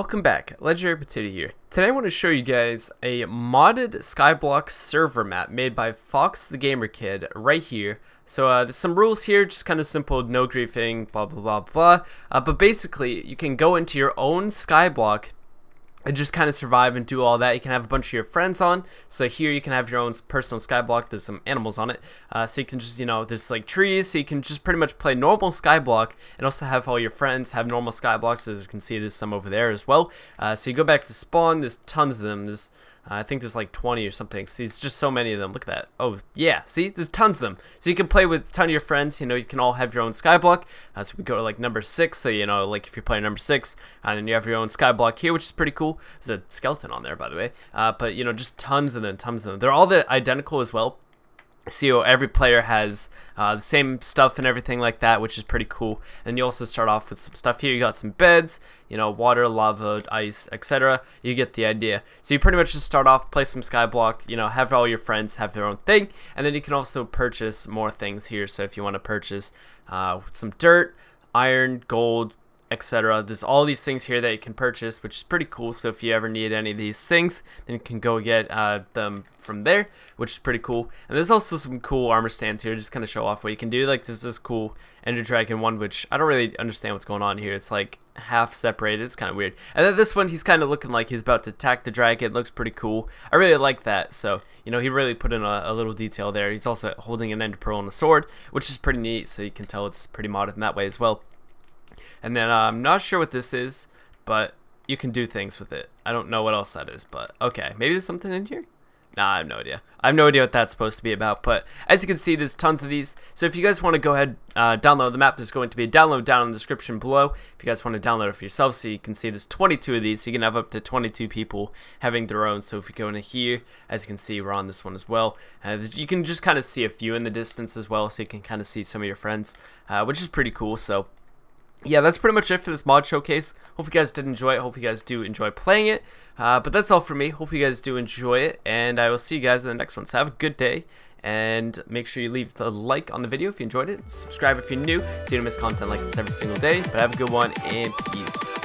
Welcome back, Legendary Potato here. Today I want to show you guys a modded Skyblock server map made by Fox the Gamer Kid right here. So uh, there's some rules here, just kind of simple, no griefing, blah blah blah blah. Uh, but basically, you can go into your own Skyblock, and just kind of survive and do all that. You can have a bunch of your friends on. So here you can have your own personal skyblock. There's some animals on it. Uh, so you can just, you know, there's like trees. So you can just pretty much play normal skyblock and also have all your friends have normal skyblocks. As you can see, there's some over there as well. Uh, so you go back to spawn. There's tons of them. There's uh, I think there's like 20 or something. See, it's just so many of them. Look at that. Oh, yeah. See, there's tons of them. So you can play with a ton of your friends. You know, you can all have your own skyblock. Uh, so we go to like number six. So, you know, like if you play number six, and uh, then you have your own skyblock here, which is pretty cool. There's a skeleton on there, by the way. Uh, but, you know, just tons of them, tons of them. They're all the identical as well, so every player has uh, the same stuff and everything like that, which is pretty cool. And you also start off with some stuff here. You got some beds, you know, water, lava, ice, etc. You get the idea. So you pretty much just start off, play some skyblock, you know, have all your friends have their own thing, and then you can also purchase more things here. So if you want to purchase uh, some dirt, iron, gold, etc. There's all these things here that you can purchase, which is pretty cool. So if you ever need any of these things, then you can go get uh, them from there, which is pretty cool. And there's also some cool armor stands here, just kind of show off what you can do. Like there's this cool Ender Dragon one, which I don't really understand what's going on here. It's like half separated. It's kind of weird. And then this one, he's kind of looking like he's about to attack the dragon. It looks pretty cool. I really like that. So, you know, he really put in a, a little detail there. He's also holding an Ender Pearl and a sword, which is pretty neat. So you can tell it's pretty modern that way as well. And then uh, I'm not sure what this is, but you can do things with it. I don't know what else that is, but okay. Maybe there's something in here? Nah, I have no idea. I have no idea what that's supposed to be about, but as you can see, there's tons of these. So if you guys want to go ahead uh, download the map, there's going to be a download down in the description below. If you guys want to download it for yourself, so you can see there's 22 of these, so you can have up to 22 people having their own. So if you go into here, as you can see, we're on this one as well. Uh, you can just kind of see a few in the distance as well, so you can kind of see some of your friends, uh, which is pretty cool. So yeah, that's pretty much it for this mod showcase. Hope you guys did enjoy it. Hope you guys do enjoy playing it. Uh, but that's all for me. Hope you guys do enjoy it, and I will see you guys in the next one. So have a good day, and make sure you leave the like on the video if you enjoyed it. Subscribe if you're new, so you don't miss content like this every single day. But have a good one, and peace.